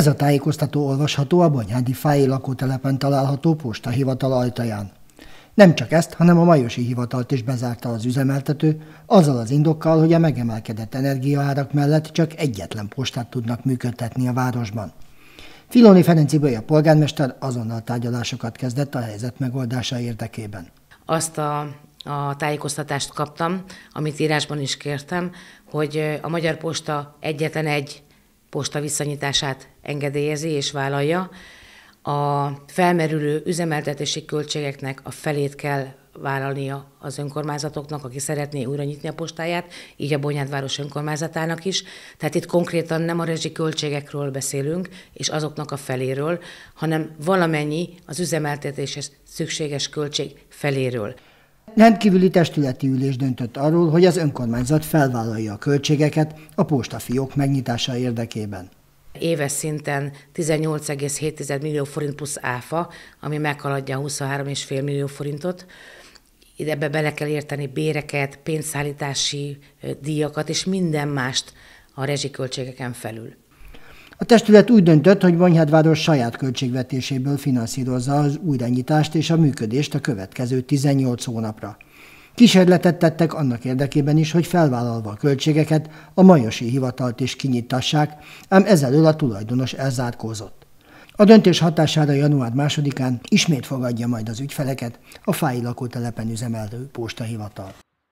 Ez a tájékoztató olvasható a Bonyhádi Fáji lakótelepen található posta hivatal ajtaján. Nem csak ezt, hanem a majosi hivatalt is bezárta az üzemeltető, azzal az indokkal, hogy a megemelkedett energiaárak mellett csak egyetlen postát tudnak működtetni a városban. Filoni Ferenci a polgármester azonnal tárgyalásokat kezdett a helyzet megoldása érdekében. Azt a a tájékoztatást kaptam, amit írásban is kértem, hogy a Magyar Posta egyetlen egy posta visszanyitását engedélyezi és vállalja. A felmerülő üzemeltetési költségeknek a felét kell vállalnia az önkormányzatoknak, aki szeretné újra nyitni a postáját, így a Bonyádváros önkormányzatának is. Tehát itt konkrétan nem a költségekről beszélünk, és azoknak a feléről, hanem valamennyi az üzemeltetéshez szükséges költség feléről. Rendkívüli testületi ülés döntött arról, hogy az önkormányzat felvállalja a költségeket a postafiók megnyitása érdekében. Éves szinten 18,7 millió forint plusz áfa, ami meghaladja 23,5 millió forintot. Ebbe bele kell érteni béreket, pénzszállítási díjakat és minden mást a rezsiköltségeken felül. A testület úgy döntött, hogy Bonyhádváros saját költségvetéséből finanszírozza az újranyitást és a működést a következő 18 hónapra. Kísérletet tettek annak érdekében is, hogy felvállalva a költségeket a majosi hivatalt is kinyitassák, ám ezelől a tulajdonos elzárkózott. A döntés hatására január 2-án ismét fogadja majd az ügyfeleket a fáj lakótelepen üzemelő postahivatal.